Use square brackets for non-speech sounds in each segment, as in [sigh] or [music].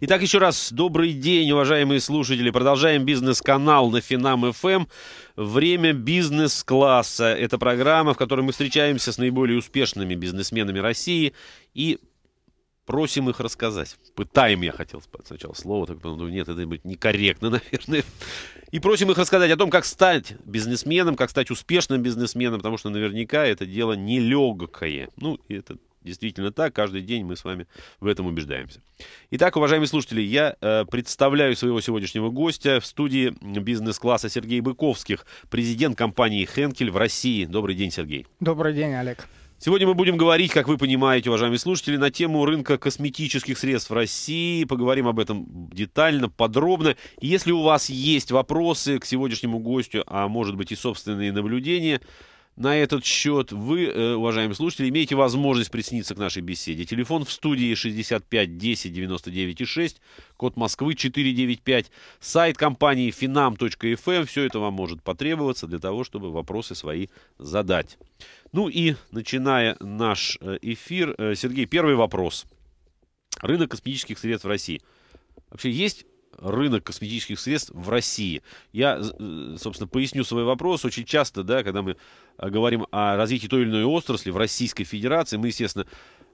Итак, еще раз добрый день, уважаемые слушатели. Продолжаем бизнес-канал на Финам ФМ. Эм. Время бизнес-класса. Это программа, в которой мы встречаемся с наиболее успешными бизнесменами России и просим их рассказать. Пытаем, я хотел сначала слово, так подумал, нет, это будет некорректно, [laughs] наверное. И просим их рассказать о том, как стать бизнесменом, как стать успешным бизнесменом, потому что наверняка это дело нелегкое. Ну, и это Действительно так, каждый день мы с вами в этом убеждаемся. Итак, уважаемые слушатели, я э, представляю своего сегодняшнего гостя в студии бизнес-класса Сергей Быковских, президент компании «Хенкель» в России. Добрый день, Сергей. Добрый день, Олег. Сегодня мы будем говорить, как вы понимаете, уважаемые слушатели, на тему рынка косметических средств в России. Поговорим об этом детально, подробно. И если у вас есть вопросы к сегодняшнему гостю, а может быть и собственные наблюдения, на этот счет. Вы, э, уважаемые слушатели, имеете возможность присоединиться к нашей беседе. Телефон в студии 65 10 99 6, код Москвы 495, сайт компании finam.fm. Эм. Все это вам может потребоваться для того, чтобы вопросы свои задать. Ну и начиная наш э, эфир, э, Сергей, первый вопрос. Рынок космических средств в России. Вообще есть рынок косметических средств в России. Я, э, собственно, поясню свой вопрос. Очень часто, да, когда мы э, говорим о развитии той или иной отрасли в Российской Федерации, мы, естественно,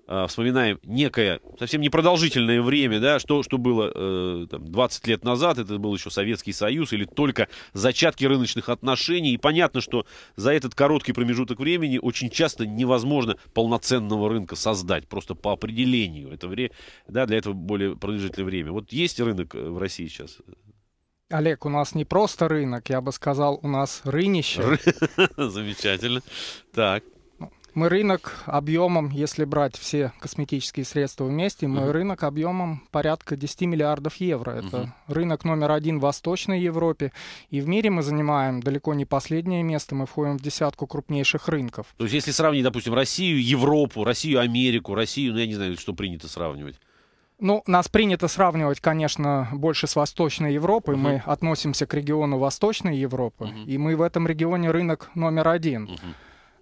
а, вспоминаем некое совсем непродолжительное время, да, что, что было э, там, 20 лет назад, это был еще Советский Союз, или только зачатки рыночных отношений. И понятно, что за этот короткий промежуток времени очень часто невозможно полноценного рынка создать, просто по определению. Это вре... да, для этого более продолжительное время. Вот есть рынок э, в России сейчас? Олег, у нас не просто рынок, я бы сказал, у нас рынище. [laughs] Замечательно. Так. Мы рынок объемом, если брать все косметические средства вместе, мы uh-huh. рынок объемом порядка 10 миллиардов евро. Это uh-huh. рынок номер один в Восточной Европе. И в мире мы занимаем далеко не последнее место, мы входим в десятку крупнейших рынков. То есть если сравнить, допустим, Россию, Европу, Россию, Америку, Россию, ну я не знаю, что принято сравнивать. Ну, нас принято сравнивать, конечно, больше с Восточной Европой. Uh-huh. Мы относимся к региону Восточной Европы, uh-huh. и мы в этом регионе рынок номер один.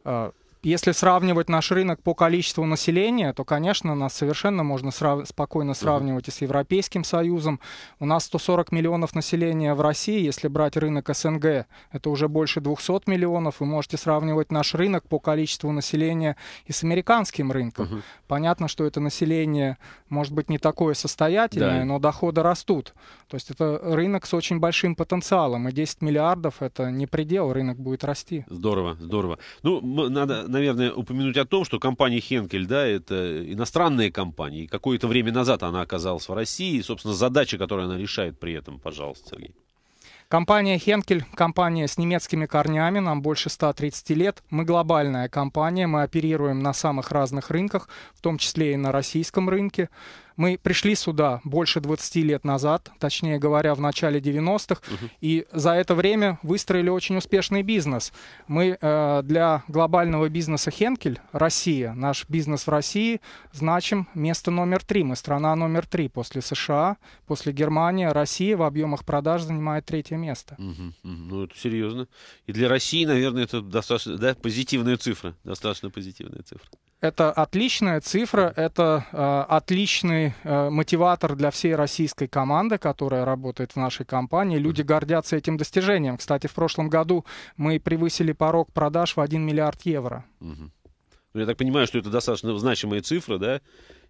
Uh-huh. Если сравнивать наш рынок по количеству населения, то, конечно, нас совершенно можно срав... спокойно сравнивать uh-huh. и с Европейским Союзом. У нас 140 миллионов населения в России, если брать рынок СНГ, это уже больше 200 миллионов. Вы можете сравнивать наш рынок по количеству населения и с американским рынком. Uh-huh. Понятно, что это население может быть не такое состоятельное, да. но доходы растут. То есть это рынок с очень большим потенциалом, и 10 миллиардов это не предел, рынок будет расти. Здорово, здорово. Ну, надо наверное, упомянуть о том, что компания Хенкель, да, это иностранные компании. Какое-то время назад она оказалась в России. И, собственно, задача, которую она решает при этом, пожалуйста, Сергей. Компания Хенкель – компания с немецкими корнями, нам больше 130 лет. Мы глобальная компания, мы оперируем на самых разных рынках, в том числе и на российском рынке. Мы пришли сюда больше 20 лет назад, точнее говоря, в начале 90-х, угу. и за это время выстроили очень успешный бизнес. Мы э, для глобального бизнеса Хенкель, Россия, наш бизнес в России, значим место номер три. Мы страна номер три после США, после Германии. Россия в объемах продаж занимает третье место. Угу. Ну, это серьезно. И для России, наверное, это достаточно да, позитивная цифра. Достаточно позитивная цифра. Это отличная цифра, это э, отличный э, мотиватор для всей российской команды, которая работает в нашей компании. Люди гордятся этим достижением. Кстати, в прошлом году мы превысили порог продаж в 1 миллиард евро. Угу. Ну, я так понимаю, что это достаточно значимая цифра, да?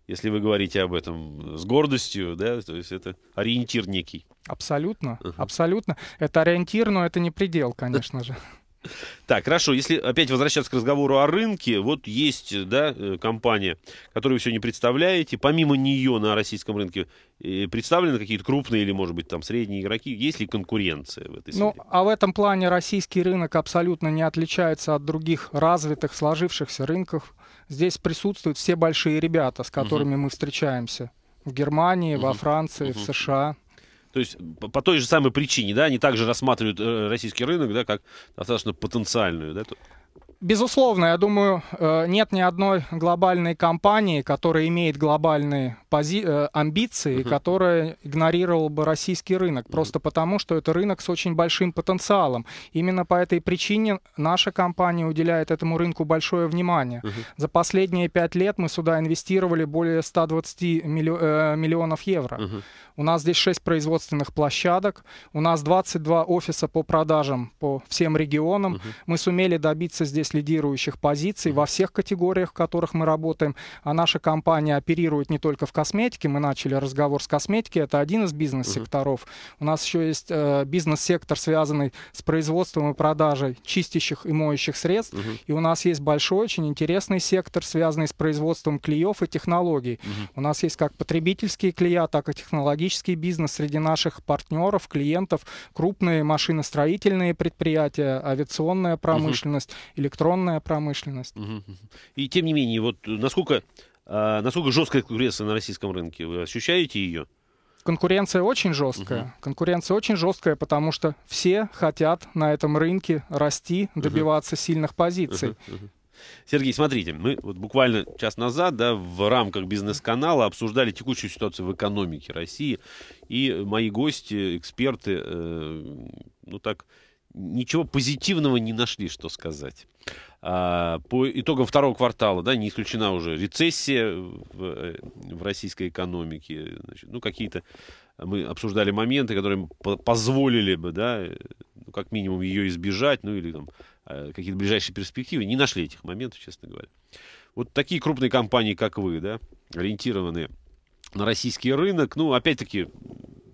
Если вы говорите об этом с гордостью, да, то есть это ориентир некий. Абсолютно, uh-huh. абсолютно. Это ориентир, но это не предел, конечно же. Так, хорошо, если опять возвращаться к разговору о рынке, вот есть да, э, компания, которую вы сегодня представляете, помимо нее на российском рынке э, представлены какие-то крупные или, может быть, там средние игроки, есть ли конкуренция в этой сфере? Ну, а в этом плане российский рынок абсолютно не отличается от других развитых, сложившихся рынков. Здесь присутствуют все большие ребята, с которыми угу. мы встречаемся в Германии, угу. во Франции, угу. в США. То есть по, по той же самой причине, да, они также рассматривают э, российский рынок, да, как достаточно потенциальную, да, Безусловно, я думаю, э, нет ни одной глобальной компании, которая имеет глобальные пози- э, амбиции, угу. которая игнорировала бы российский рынок, угу. просто потому, что это рынок с очень большим потенциалом. Именно по этой причине наша компания уделяет этому рынку большое внимание. Угу. За последние пять лет мы сюда инвестировали более 120 миллио- э, миллионов евро. Угу. У нас здесь 6 производственных площадок, у нас 22 офиса по продажам по всем регионам. Угу. Мы сумели добиться здесь лидирующих позиций во всех категориях, в которых мы работаем. А наша компания оперирует не только в косметике. Мы начали разговор с косметики. Это один из бизнес-секторов. Uh-huh. У нас еще есть э, бизнес-сектор, связанный с производством и продажей чистящих и моющих средств. Uh-huh. И у нас есть большой, очень интересный сектор, связанный с производством клеев и технологий. Uh-huh. У нас есть как потребительские клея, так и технологический бизнес среди наших партнеров, клиентов, крупные машиностроительные предприятия, авиационная промышленность, uh-huh. электронная электронная промышленность. Угу. И тем не менее, вот э, насколько, э, насколько жесткая конкуренция на российском рынке, вы ощущаете ее? Конкуренция очень жесткая. Угу. Конкуренция очень жесткая, потому что все хотят на этом рынке расти, добиваться угу. сильных позиций. Угу. Угу. Сергей, смотрите, мы вот буквально час назад да, в рамках бизнес-канала обсуждали текущую ситуацию в экономике России, и мои гости, эксперты, э, ну так ничего позитивного не нашли, что сказать. А, по итогам второго квартала, да, не исключена уже рецессия в, э, в российской экономике. Значит, ну, какие-то мы обсуждали моменты, которые позволили бы, да, э, ну, как минимум ее избежать, ну, или там э, какие-то ближайшие перспективы. Не нашли этих моментов, честно говоря. Вот такие крупные компании, как вы, да, ориентированные на российский рынок, ну, опять-таки,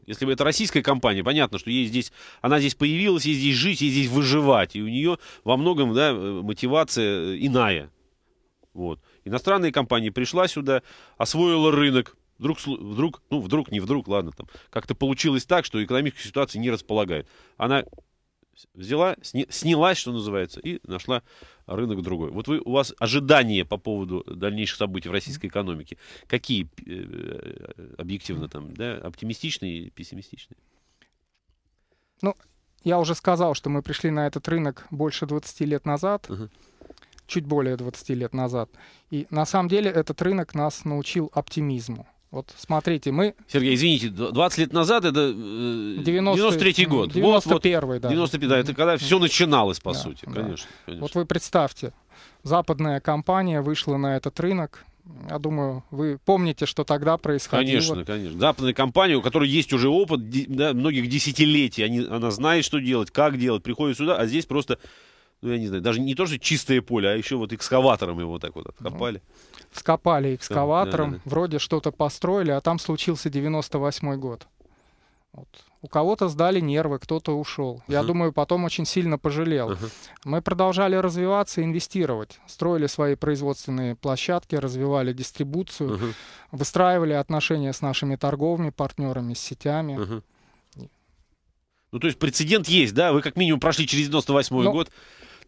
если бы это российская компания, понятно, что ей здесь, она здесь появилась, ей здесь жить, ей здесь выживать. И у нее во многом да, мотивация иная. Вот. Иностранная компания пришла сюда, освоила рынок. Вдруг, вдруг, ну, вдруг, не вдруг, ладно, там, как-то получилось так, что экономическая ситуация не располагает. Она взяла, сни, снялась, что называется, и нашла рынок другой. Вот вы, у вас ожидания по поводу дальнейших событий в российской экономике какие э, э, объективно там, да, оптимистичные и пессимистичные? Ну, я уже сказал, что мы пришли на этот рынок больше 20 лет назад, uh-huh. чуть более 20 лет назад. И на самом деле этот рынок нас научил оптимизму. Вот смотрите, мы... Сергей, извините, 20 лет назад это 90... Э, 93-й год. 91-й, вот, вот, да. 91 да, это когда все начиналось, по да, сути, да. Конечно, конечно. Вот вы представьте, западная компания вышла на этот рынок, я думаю, вы помните, что тогда происходило. Конечно, конечно. Западная компания, у которой есть уже опыт да, многих десятилетий, они, она знает, что делать, как делать, приходит сюда, а здесь просто ну, я не знаю, даже не то, что чистое поле, а еще вот экскаватором его так вот откопали. скопали экскаватором, да, да, да. вроде что-то построили, а там случился 98-й год. Вот. У кого-то сдали нервы, кто-то ушел. Я uh-huh. думаю, потом очень сильно пожалел. Uh-huh. Мы продолжали развиваться, инвестировать, строили свои производственные площадки, развивали дистрибуцию, uh-huh. выстраивали отношения с нашими торговыми партнерами, с сетями. Uh-huh. Ну, то есть прецедент есть, да? Вы как минимум прошли через 98-й Но... Ну, год.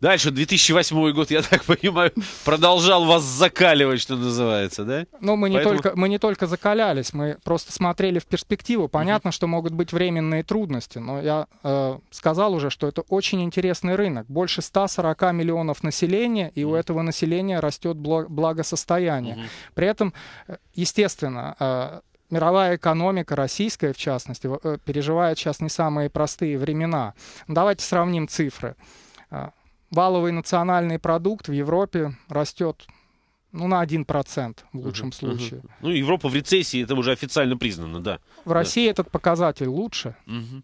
Дальше, 2008 год, я так понимаю, продолжал вас закаливать, что называется, да? Ну, мы, Поэтому... не только, мы не только закалялись, мы просто смотрели в перспективу. Понятно, mm-hmm. что могут быть временные трудности, но я э, сказал уже, что это очень интересный рынок. Больше 140 миллионов населения, и mm-hmm. у этого населения растет благосостояние. Mm-hmm. При этом, э, естественно, э, мировая экономика, российская в частности, э, переживает сейчас не самые простые времена. Давайте сравним цифры. Э, валовый национальный продукт в Европе растет ну, на 1% в лучшем uh случае. uh Ну, Европа в рецессии, это уже официально признано, да. В да. России этот показатель лучше. uh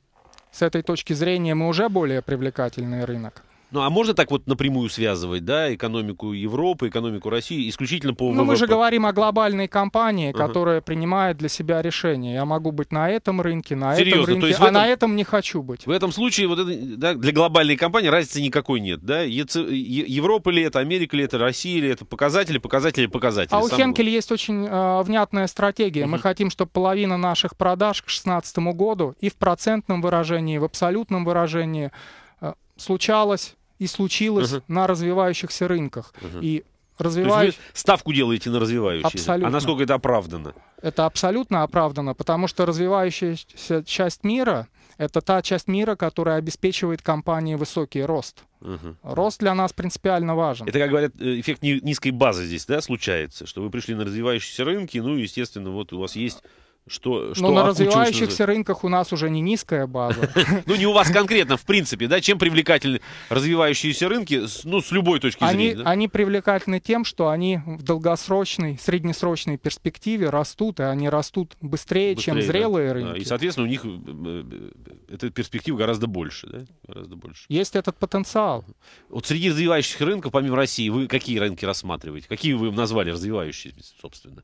С этой точки зрения мы уже более привлекательный рынок. Ну, а можно так вот напрямую связывать, да, экономику Европы, экономику России исключительно по ВВП? Ну, мы же говорим о глобальной компании, uh-huh. которая принимает для себя решение. Я могу быть на этом рынке, на Серьезно? А этом рынке, То есть а на этом не хочу быть. В этом случае вот это, да, для глобальной компании разницы никакой нет, да? ЕЦ, Европа ли это, Америка ли это, Россия ли это, показатели, показатели, показатели. А у Хенкель есть очень э, внятная стратегия. Мы хотим, чтобы половина наших продаж к 2016 году и в процентном выражении, и в абсолютном выражении – случалось и случилось uh на развивающихся рынках. uh И развивающ... То есть вы ставку делаете на развивающиеся? А абсолютно. А насколько это оправдано? Это абсолютно оправдано, потому что развивающаяся часть мира — это та часть мира, которая обеспечивает компании высокий рост. Угу. Рост для нас принципиально важен. Это, как говорят, э, эффект низкой базы здесь, да, случается, что вы пришли на развивающиеся рынки, ну, естественно, вот у вас есть что, что Но на развивающихся же? рынках у нас уже не низкая база. [laughs] Ну, не у вас конкретно, в принципе, да? Чем привлекательны развивающиеся рынки, ну, с любой точки зрения? Они привлекательны тем, что они в долгосрочной, среднесрочной перспективе растут, и они растут быстрее, чем зрелые рынки. И, соответственно, у них э, э, эта перспектива гораздо больше, да? Гораздо больше. Есть этот потенциал. Вот среди развивающихся рынков, помимо России, вы какие рынки рассматриваете? Какие вы назвали развивающиеся, собственно?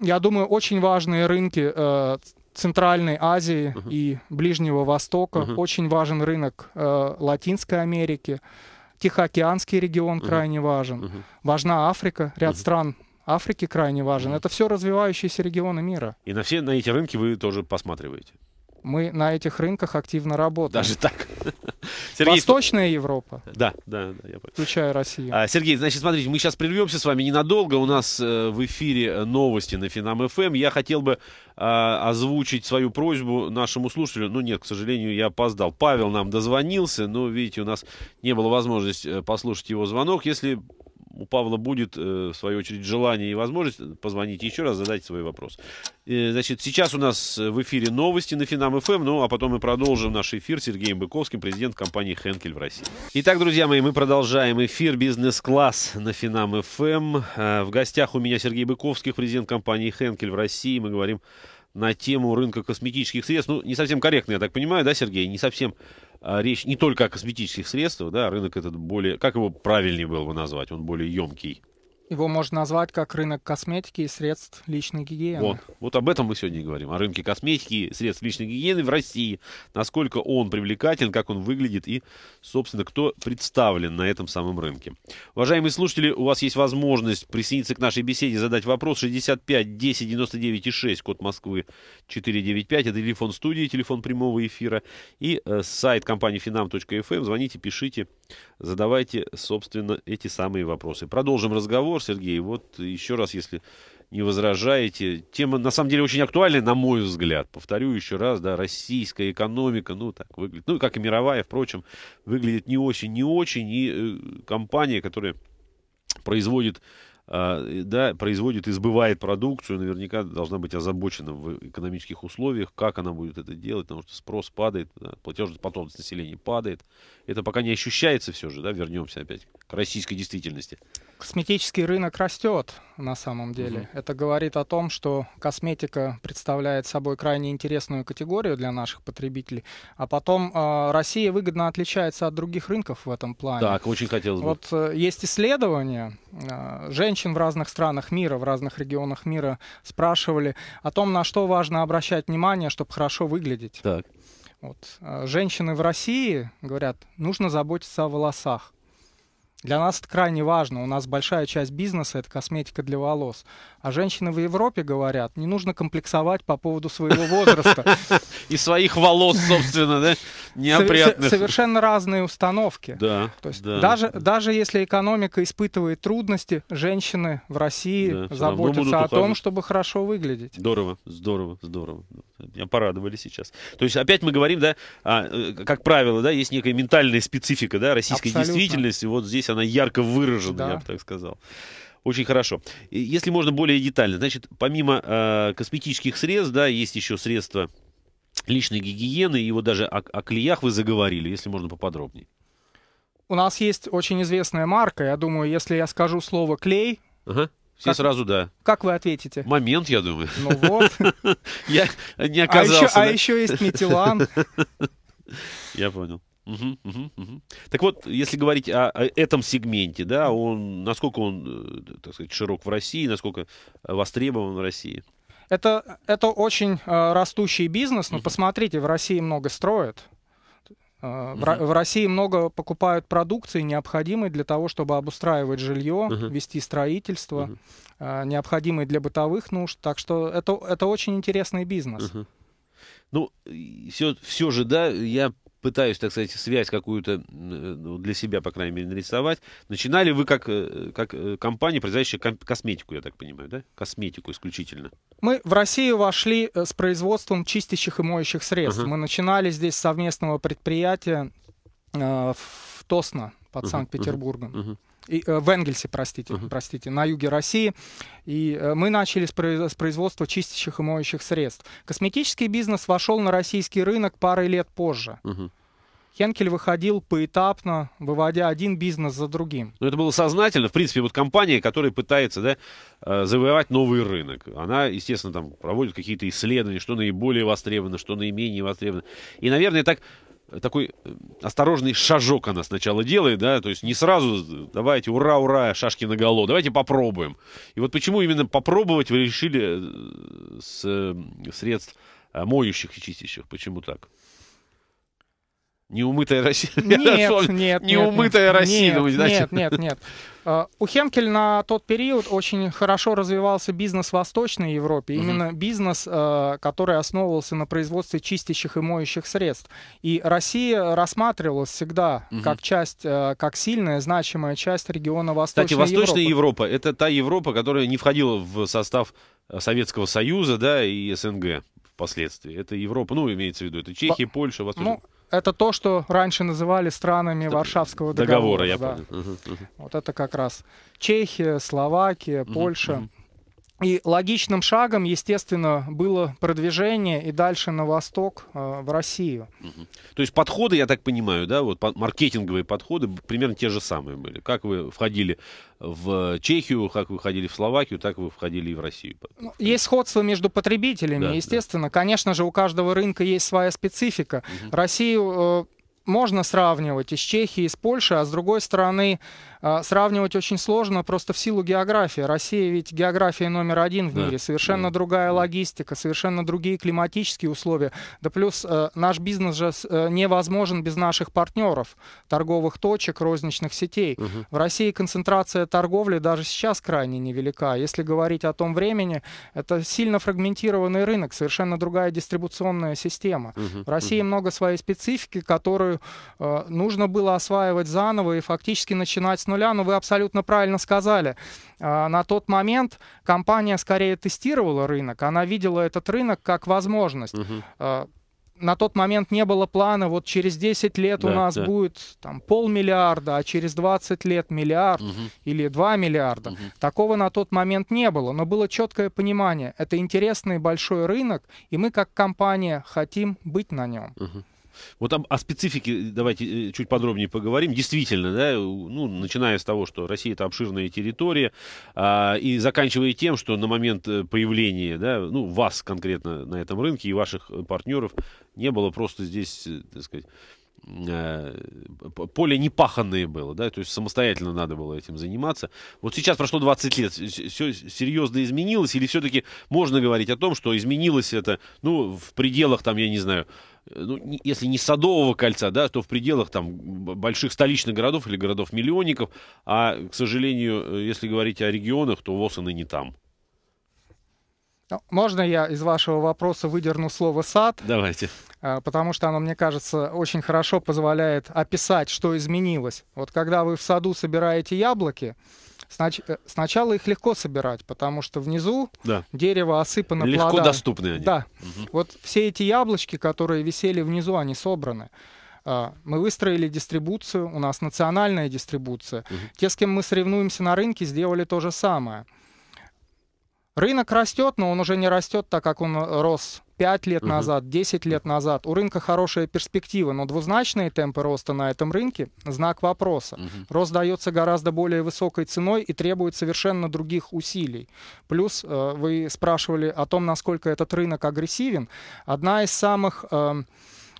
я думаю, очень важные рынки э, Центральной Азии uh-huh. и Ближнего Востока. Uh-huh. Очень важен рынок э, Латинской Америки. Тихоокеанский регион uh-huh. крайне важен. Uh-huh. Важна Африка. Ряд uh-huh. стран Африки крайне важен. Uh-huh. Это все развивающиеся регионы мира. И на все на эти рынки вы тоже посматриваете? Мы на этих рынках активно работаем. Даже так. [laughs] Сергей, Восточная Европа. Да, да, да. Я включая Россию. А, Сергей, значит, смотрите, мы сейчас прервемся с вами ненадолго. У нас э, в эфире э, новости на Финам ФМ. Эм. Я хотел бы э, озвучить свою просьбу нашему слушателю. Ну нет, к сожалению, я опоздал. Павел нам дозвонился, но, видите, у нас не было возможности э, послушать его звонок. Если у Павла будет, э, в свою очередь, желание и возможность позвонить еще раз, задать свой вопрос. Э, значит, сейчас у нас в эфире новости на Финам ФМ, эм, ну а потом мы продолжим наш эфир с Сергеем Быковским, президент компании Хенкель в России. Итак, друзья мои, мы продолжаем эфир бизнес-класс на Финам ФМ. Эм. Э, в гостях у меня Сергей Быковский, президент компании Хенкель в России. Мы говорим на тему рынка косметических средств. Ну, не совсем корректно, я так понимаю, да, Сергей? Не совсем а, речь не только о косметических средствах, да, рынок этот более, как его правильнее было бы назвать, он более емкий. Его можно назвать как рынок косметики и средств личной гигиены. Вот, вот об этом мы сегодня и говорим, о рынке косметики и средств личной гигиены в России. Насколько он привлекателен, как он выглядит и, собственно, кто представлен на этом самом рынке. Уважаемые слушатели, у вас есть возможность присоединиться к нашей беседе, задать вопрос 65 10 99 6, код Москвы 495, это телефон студии, телефон прямого эфира и э, сайт компании finam.fm. Эм. Звоните, пишите задавайте, собственно, эти самые вопросы. Продолжим разговор, Сергей. Вот еще раз, если не возражаете. Тема, на самом деле, очень актуальная, на мой взгляд. Повторю еще раз, да, российская экономика, ну, так выглядит, ну, как и мировая, впрочем, выглядит не очень, не очень. И э, компания, которая производит а, да, производит и сбывает продукцию, наверняка должна быть озабочена в экономических условиях, как она будет это делать, потому что спрос падает, да, платежеспособность населения падает. Это пока не ощущается все же, да, вернемся опять к российской действительности. Косметический рынок растет на самом деле. Угу. Это говорит о том, что косметика представляет собой крайне интересную категорию для наших потребителей, а потом э, Россия выгодно отличается от других рынков в этом плане. Так, очень хотелось бы. Вот э, есть исследования, Э, женщин в разных странах мира, в разных регионах мира спрашивали о том, на что важно обращать внимание, чтобы хорошо выглядеть. Так. Вот. Э, женщины в России говорят, нужно заботиться о волосах. Для нас это крайне важно. У нас большая часть бизнеса — это косметика для волос. А женщины в Европе говорят, не нужно комплексовать по поводу своего [laughs] возраста. И своих волос, собственно, да? Неопрятных. Совершенно разные установки. Да. То есть даже, даже если экономика испытывает трудности, женщины в России заботятся о том, чтобы хорошо выглядеть. Здорово, здорово, здорово. Меня порадовали сейчас. То есть опять мы говорим, да, а, э, как правило, да, есть некая ментальная специфика, да, российской действительности. Вот здесь она ярко выражена, да. я бы так сказал. Очень хорошо. Если можно более детально, значит, помимо э, косметических средств, да, есть еще средства личной гигиены, и вот даже о, о клеях вы заговорили, если можно поподробнее. У нас есть очень известная марка, я думаю, если я скажу слово клей, ага. Все как, сразу да. Как вы ответите? Момент, я думаю. Ну вот. [laughs] Я не а оказался. А еще, а еще есть метилан. [laughs] Я понял. Так вот, если говорить о, этом сегменте, да, он, насколько он, э, так сказать, широк в России, насколько э, востребован в России? Это, это очень э, растущий бизнес, но посмотрите, в России много строят. Э, в, угу. в России много покупают продукции, необходимой для того, чтобы обустраивать жилье, угу. вести строительство, угу. э, необходимые для бытовых нужд. Так что это, это очень интересный бизнес. Угу. Ну, все, все же, да, я пытаюсь, так сказать, связь какую-то э, ну, для себя, по крайней мере, нарисовать. Начинали вы как, э, как э, компания, производящая косметику, я так понимаю, да? Косметику исключительно. Мы в Россию вошли с производством чистящих и моющих средств. Uh-huh. Мы начинали здесь совместного предприятия э, в Тосно под uh-huh. Санкт-Петербургом. Uh-huh и, э, в Энгельсе, простите, uh-huh. простите, на юге России. И э, мы начали с, с производства чистящих и моющих средств. Косметический бизнес вошел на российский рынок парой лет позже. Uh-huh. Хенкель выходил поэтапно, выводя один бизнес за другим. Но ну, это было сознательно. В принципе, вот компания, которая пытается да, э, завоевать новый рынок, она, естественно, там проводит какие-то исследования, что наиболее востребовано, что наименее востребовано. И, наверное, так такой э, осторожный шажок она сначала делает, да, то есть не сразу давайте ура, ура, шашки на голову, давайте попробуем. И вот почему именно попробовать вы решили э, с э, средств моющих и чистящих, почему так? Неумытая Россия. [laughs] Нет, нет, неумытая нет, Россия, нет, Нет, нет, нет. Э, у Хенкель на тот период очень хорошо развивался бизнес в Восточной Европе, mm именно бизнес, э, который основывался на производстве чистящих и моющих средств. И Россия рассматривалась всегда mm как часть, э, как сильная, значимая часть региона Восточной Кстати, Европы. Кстати, Восточная Европа — это та Европа, которая не входила в состав Советского Союза да, и СНГ впоследствии. Это Европа, ну, имеется в виду, это Чехия, Б... Польша, Восточная... Ну, это то, что раньше называли странами Варшавского договора. Договора, я да. понял. Вот это как раз Чехия, Словакия, угу, Польша. Угу. И логичным шагом, естественно, было продвижение и дальше на восток, э, в Россию. Угу. То есть подходы, я так понимаю, да, вот маркетинговые подходы примерно те же самые были. Как вы входили в Чехию, как вы входили в Словакию, так вы входили и в Россию. Ну, есть сходство между потребителями, да, естественно. Да. Конечно же, у каждого рынка есть своя специфика. Угу. Россию э, можно сравнивать и с Чехией, и с Польшей, а с другой стороны, а, сравнивать очень сложно просто в силу географии. Россия ведь география номер один в да. мире, совершенно да. другая логистика, совершенно другие климатические условия. Да плюс э, наш бизнес же э, невозможен без наших партнеров, торговых точек, розничных сетей. Угу. В России концентрация торговли даже сейчас крайне невелика. Если говорить о том времени, это сильно фрагментированный рынок, совершенно другая дистрибуционная система. Угу. В России угу. много своей специфики, которую э, нужно было осваивать заново и фактически начинать с нуля, но вы абсолютно правильно сказали. А, на тот момент компания скорее тестировала рынок, она видела этот рынок как возможность. Угу на тот момент не было плана, вот через 10 лет да, у нас да. будет там полмиллиарда, а через 20 лет миллиард угу. или 2 миллиарда. Угу. Такого на тот момент не было, но было четкое понимание, это интересный большой рынок, и мы как компания хотим быть на нем. Угу. Вот там о специфике э, давайте э, чуть подробнее поговорим. Действительно, да, э, ну, начиная с того, что Россия это обширная территория, а, и заканчивая тем, что на момент появления, да, ну, вас конкретно на этом рынке и ваших партнеров не было просто здесь, так сказать, поле непаханное было, да, то есть самостоятельно надо было этим заниматься. Вот сейчас прошло 20 лет, все серьезно изменилось, или все-таки можно говорить о том, что изменилось это, ну, в пределах, там, я не знаю, Э, ну, если не садового кольца, да, то в пределах там больших столичных городов или городов-миллионников, а, к сожалению, э, если говорить о регионах, то ВОЗ и не там. Ну, можно я из вашего вопроса выдерну слово «сад»? Давайте. Э, потому что оно, мне кажется, очень хорошо позволяет описать, что изменилось. Вот когда вы в саду собираете яблоки, Снач... Э, сначала их легко собирать, потому что внизу да. дерево осыпано легко плодами. Легко доступные они. Да. Угу. Вот все эти яблочки, которые висели внизу, они собраны. А, мы выстроили дистрибуцию, у нас национальная дистрибуция. Угу. Те, с кем мы соревнуемся на рынке, сделали то же самое. Рынок растет, но он уже не растет так, как он э, рос 5 лет назад, 10 лет назад. У рынка хорошая перспектива, но двузначные темпы роста на этом рынке – знак вопроса. Угу. Рост дается гораздо более высокой ценой и требует совершенно других усилий. Плюс э, вы спрашивали о том, насколько этот рынок агрессивен. Одна из самых... Эм,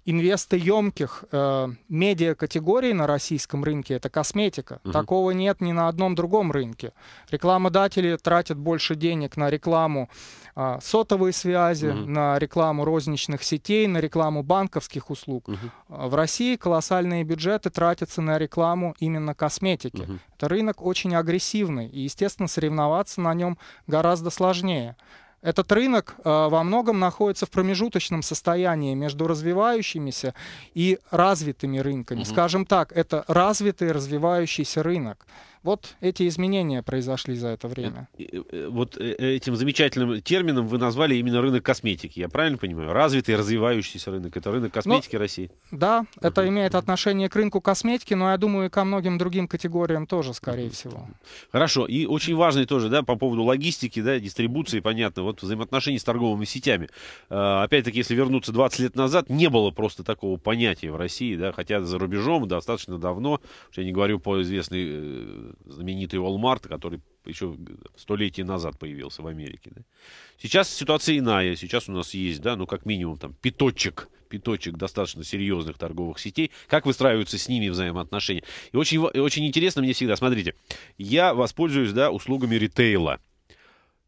инвестоемких э, медиа-категорий на российском рынке — это косметика. Угу. Такого нет ни на одном другом рынке. Рекламодатели тратят больше денег на рекламу э, сотовой связи, угу. на рекламу розничных сетей, на рекламу банковских услуг. Угу. В России колоссальные бюджеты тратятся на рекламу именно косметики. Угу. Это рынок очень агрессивный, и, естественно, соревноваться на нем гораздо сложнее. Этот рынок э, во многом находится в промежуточном состоянии между развивающимися и развитыми рынками. Угу. Скажем так, это развитый развивающийся рынок. Вот эти изменения произошли за это время. Э, э, э, вот этим замечательным термином вы назвали именно рынок косметики, я правильно понимаю? Развитый, развивающийся рынок, это рынок ну, косметики ну, России. Да, uh-huh. это имеет отношение к рынку косметики, но я думаю, и ко многим другим категориям тоже, скорее всего. Хорошо, и очень важный тоже, да, по поводу логистики, да, дистрибуции, понятно, вот взаимоотношений с торговыми сетями. А, опять-таки, если вернуться 20 лет назад, не было просто такого понятия в России, да, хотя за рубежом достаточно давно, я не говорю по известной знаменитый Walmart, который еще столетие назад появился в Америке. Да? Сейчас ситуация иная. Сейчас у нас есть, да, ну, как минимум, там, пяточек, пяточек достаточно серьезных торговых сетей. Как выстраиваются с ними взаимоотношения. И очень, очень интересно мне всегда, смотрите, я воспользуюсь, да, услугами ритейла.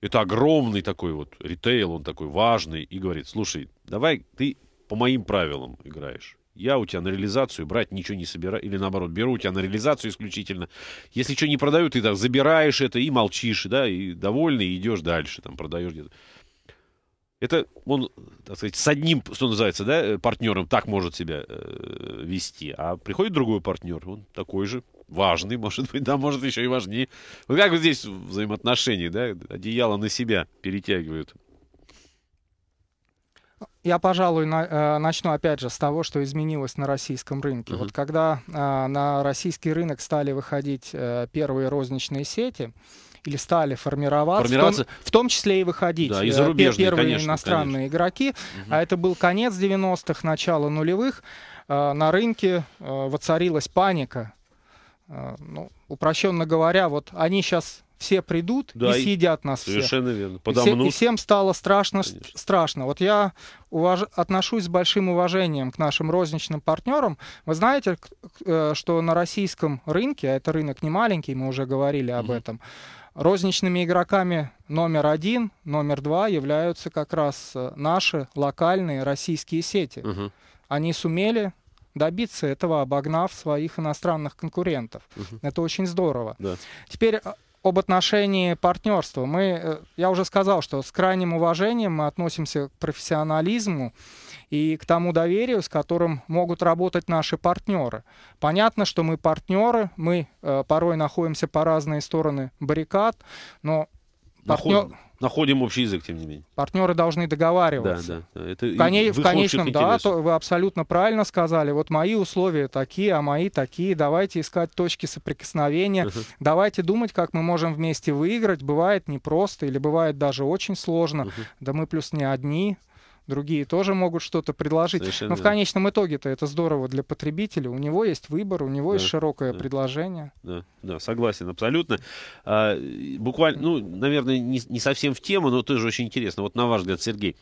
Это огромный такой вот ритейл, он такой важный. И говорит, слушай, давай ты по моим правилам играешь. Я у тебя на реализацию брать ничего не собираю. Или наоборот, беру у тебя на реализацию исключительно. Если что не продаю, ты так забираешь это и молчишь, да, и довольный, и идешь дальше, там продаешь где-то. Это он, так сказать, с одним, что называется, да, э, партнером так может себя э, вести. А приходит другой партнер, он такой же, важный, [laughs] может быть, да, может еще и важнее. Вот как вот здесь взаимоотношения, да, одеяло на себя перетягивают я, пожалуй, на, э, начну опять же с того, что изменилось на российском рынке. Угу. Вот когда а, на российский рынок стали выходить а, первые розничные сети, или стали формироваться, формироваться. В, том, в том числе и выходить да, и зарубежные, первые конечно, иностранные конечно. игроки. Угу. А это был конец 90-х, начало нулевых. А, на рынке а, воцарилась паника. А, ну, упрощенно говоря, вот они сейчас все придут да, и съедят нас совершенно всех. верно. И, все, ну и всем стало страшно, страшно. Вот я уваж... отношусь с большим уважением к нашим розничным партнерам. Вы знаете, э, что на российском рынке, а это рынок не маленький, мы уже говорили об mm этом, розничными игроками номер один, номер два являются как раз э, наши локальные российские сети. mm Они сумели добиться этого, обогнав своих иностранных конкурентов. Угу. Это очень здорово. Да. Теперь а, об отношении партнерства. Мы, э, я уже сказал, что с крайним уважением мы относимся к профессионализму и к тому доверию, с которым могут работать наши партнеры. Понятно, что мы партнеры, мы э, порой находимся по разные стороны баррикад, но партнер... Находим находим общий язык, тем не менее. Партнеры должны договариваться. Да, да. Это в, коне... в конечном, да, то вы абсолютно правильно сказали. Вот мои условия такие, а мои такие. Давайте искать точки соприкосновения. Uh-huh. Давайте думать, как мы можем вместе выиграть. Бывает непросто или бывает даже очень сложно. Uh-huh. Да мы плюс не одни другие тоже могут что-то предложить. Совершенно Но в конечном итоге-то это здорово для потребителя. У него есть выбор, у него да, есть широкое да, предложение. Да, да, согласен, абсолютно. А, буквально, ну, наверное, не, не совсем в тему, но тоже очень интересно. Вот на ваш взгляд, Сергей,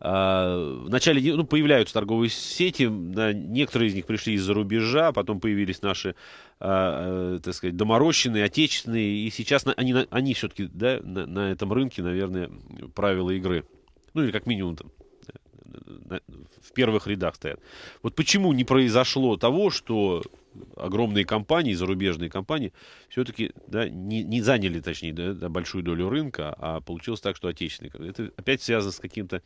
а, в начале ну, появляются торговые сети, да, некоторые из них пришли из-за рубежа, потом появились наши, э, э, так сказать, доморощенные, отечественные, и сейчас на, они, они все-таки да, на, на этом рынке, наверное, правила игры. Ну или как минимум там в первых рядах стоят. Вот почему не произошло того, что огромные компании, зарубежные компании, все-таки да, не, не заняли, точнее, да, большую долю рынка, а получилось так, что отечественные. Это опять связано с каким-то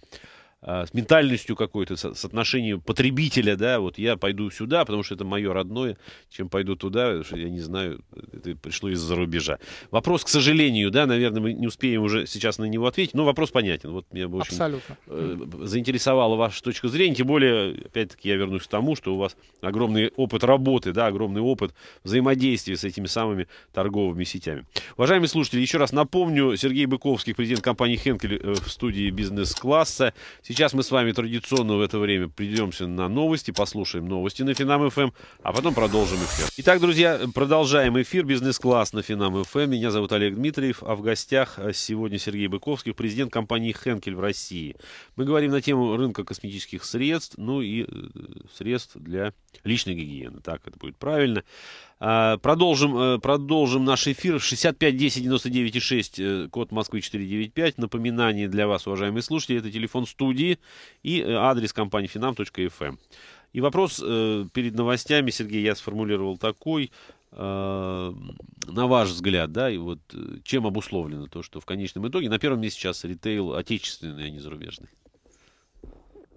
а, с ментальностью какой-то, с отношением потребителя, да, вот я пойду сюда, потому что это мое родное, чем пойду туда, потому что я не знаю, это пришло из-за рубежа. Вопрос, к сожалению, да, наверное, мы не успеем уже сейчас на него ответить, но вопрос понятен. Вот меня бы очень Абсолютно. Э, заинтересовала ваша точка зрения, тем более, опять-таки, я вернусь к тому, что у вас огромный опыт работы, да, огромный опыт взаимодействия с этими самыми торговыми сетями. Уважаемые слушатели, еще раз напомню, Сергей Быковский, президент компании «Хенкель» э, в студии бизнес-класса. Сейчас мы с вами традиционно в это время придемся на новости, послушаем новости на Финам ФМ, эм, а потом продолжим эфир. Итак, друзья, продолжаем эфир «Бизнес-класс» на Финам ФМ. Эм. Меня зовут Олег Дмитриев, а в гостях э, сегодня Сергей Быковский, президент компании «Хенкель» в России. Мы говорим на тему рынка косметических средств, ну и э, средств для личной гигиены. Так это будет правильно. А, продолжим, э, продолжим наш эфир. 65 10 99 6, код Москвы 495. Напоминание для вас, уважаемые слушатели, это телефон студии и э, адрес компании finam.fm. Эм. И вопрос э, перед новостями, Сергей, я сформулировал такой. На ваш взгляд, да, и вот чем обусловлено то, что в конечном итоге на первом месте сейчас ритейл отечественный, а не зарубежный?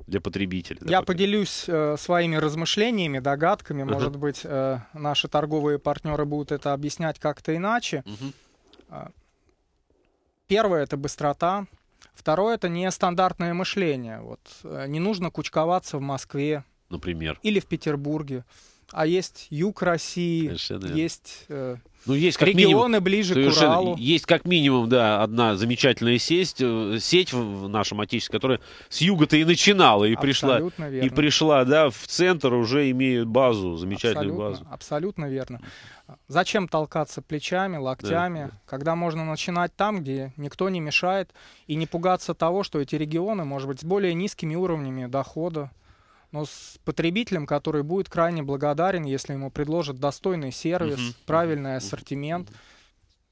для потребителя. Я поделюсь э, своими размышлениями, догадками. Uh-huh. Может быть, э, наши торговые партнеры будут это объяснять как-то иначе. Uh-huh. Первое это быстрота. Второе это нестандартное мышление. Вот, э, не нужно кучковаться в Москве. Например. Или в Петербурге. А есть юг России, Совершенно есть э, ну, есть как Регионы минимум, ближе к Уралу. Есть как минимум, да, одна замечательная сеть, э, сеть в нашем отечестве, которая с юга-то и начинала, и пришла, и пришла, да, в центр уже имеют базу, замечательную Абсолютно, базу. Абсолютно верно. Зачем толкаться плечами, локтями, да. когда можно начинать там, где никто не мешает, и не пугаться того, что эти регионы, может быть, с более низкими уровнями дохода, но с потребителем, который будет крайне благодарен, если ему предложат достойный сервис, угу. правильный ассортимент.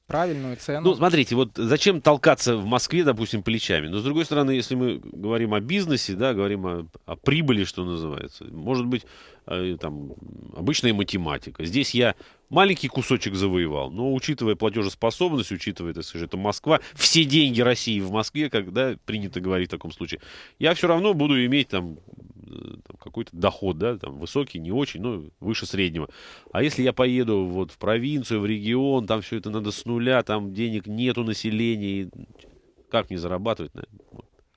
правильную цену. Ну, смотрите, вот зачем толкаться в Москве, допустим, плечами? Но, с другой стороны, если мы говорим о бизнесе, да, говорим о, о прибыли, что называется, может быть, э, там, обычная математика. Здесь я маленький кусочек завоевал. Но учитывая платежеспособность, учитывая, так сказать, это Москва, все деньги России в Москве, когда принято говорить в таком случае, я все равно буду иметь там, э, там какой-то доход, да, там высокий, не очень, но выше среднего. А если я поеду вот в провинцию, в регион, там все это надо с нуля, там денег нету населения, как мне зарабатывать? А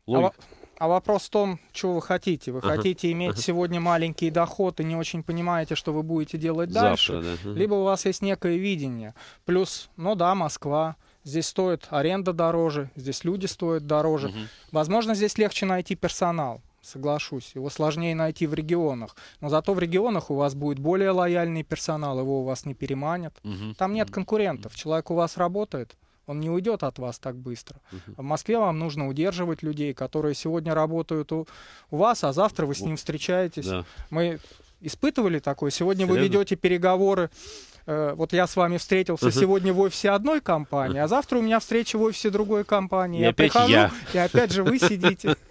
Логика. А вопрос в том, чего вы хотите. Вы хотите иметь сегодня маленький доход и не очень понимаете, что вы будете делать Завтра, дальше. Да. Либо у вас есть некое видение. Плюс, ну да, Москва. Здесь стоит аренда дороже, здесь люди стоят дороже. Угу. Возможно, здесь легче найти персонал соглашусь. Его сложнее найти в регионах. Но зато в регионах у вас будет более лояльный персонал, его у вас не переманят. Угу. Там нет конкурентов. Человек у вас работает, он не уйдет от вас так быстро. В Москве вам нужно удерживать людей, которые сегодня работают у, у вас, а завтра вы с ним встречаетесь. Да. Мы испытывали такое. Сегодня Серьезно? вы ведете переговоры. Э, вот я с вами встретился uh-huh. сегодня в офисе одной компании, а завтра у меня встреча в офисе другой компании. И я прихожу, я. и опять же вы сидите. [laughs]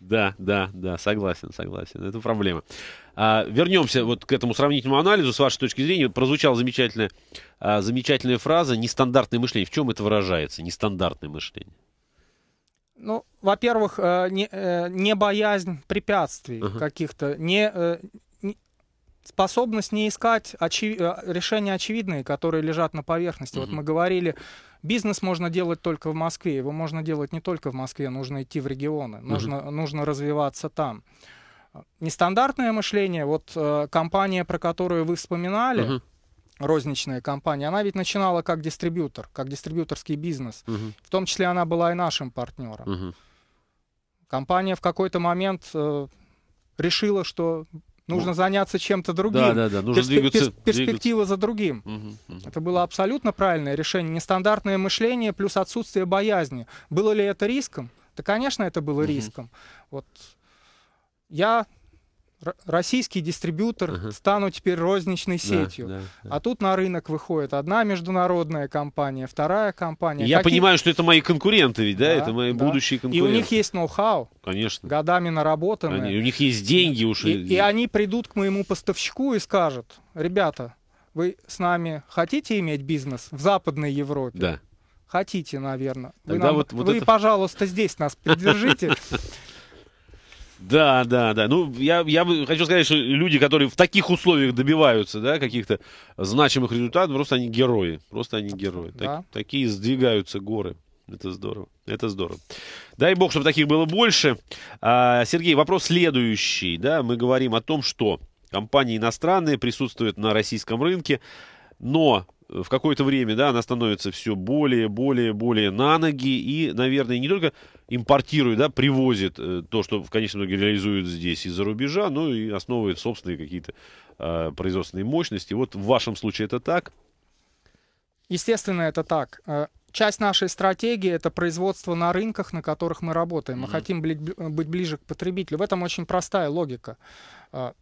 Да, да, да, согласен, согласен. Это проблема. А, вернемся вот к этому сравнительному анализу. С вашей точки зрения прозвучала замечательная, а, замечательная фраза «нестандартное мышление». В чем это выражается, нестандартное мышление? Ну, во-первых, э, не, э, не боязнь препятствий uh-huh. каких-то, не, э, не способность не искать очи, решения очевидные, которые лежат на поверхности. Uh-huh. Вот мы говорили, бизнес можно делать только в Москве, его можно делать не только в Москве, нужно идти в регионы, uh-huh. нужно, нужно развиваться там. Uh, нестандартное мышление, вот э, компания, про которую вы вспоминали, uh-huh. розничная компания, она ведь начинала как дистрибьютор, как дистрибьюторский бизнес. Uh-huh. В том числе она была и нашим партнером. Uh-huh. Компания в какой-то момент э, решила, что нужно uh-huh. заняться чем-то другим. Да, да, да. Нужно Перспе- двигаться, перспектива двигаться. за другим. Uh-huh, uh-huh. Это было абсолютно правильное решение. Нестандартное мышление плюс отсутствие боязни. Было ли это риском? Да, конечно, это было uh-huh. риском. Вот я российский дистрибьютор, uh-huh. стану теперь розничной сетью. Да, да, да. А тут на рынок выходит одна международная компания, вторая компания. Я Какие... понимаю, что это мои конкуренты, ведь, да? да это мои да. будущие конкуренты. И у них есть ноу-хау. Конечно. Годами наработанные. Они... У них есть деньги уж. И, и они придут к моему поставщику и скажут, ребята, вы с нами хотите иметь бизнес в Западной Европе? Да хотите, наверное. Вы, нам, вот, вот вы это... пожалуйста, здесь нас [laughs] поддержите. Да, да, да. Ну, я, я хочу сказать, что люди, которые в таких условиях добиваются да, каких-то значимых результатов, просто они герои. Просто они герои. Да. Так, такие сдвигаются горы. Это здорово. Это здорово. Дай бог, чтобы таких было больше. А, Сергей, вопрос следующий. Да, мы говорим о том, что компании иностранные присутствуют на российском рынке, но в какое-то время, да, она становится все более, более, более на ноги и, наверное, не только импортирует, да, привозит э, то, что в конечном итоге реализует здесь из-за рубежа, но и основывает собственные какие-то э, производственные мощности. Вот в вашем случае это так? Естественно, это так. Э, часть нашей стратегии это производство на рынках, на которых мы работаем. Мы mm-hmm. хотим быть ближе к потребителю. В этом очень простая логика э,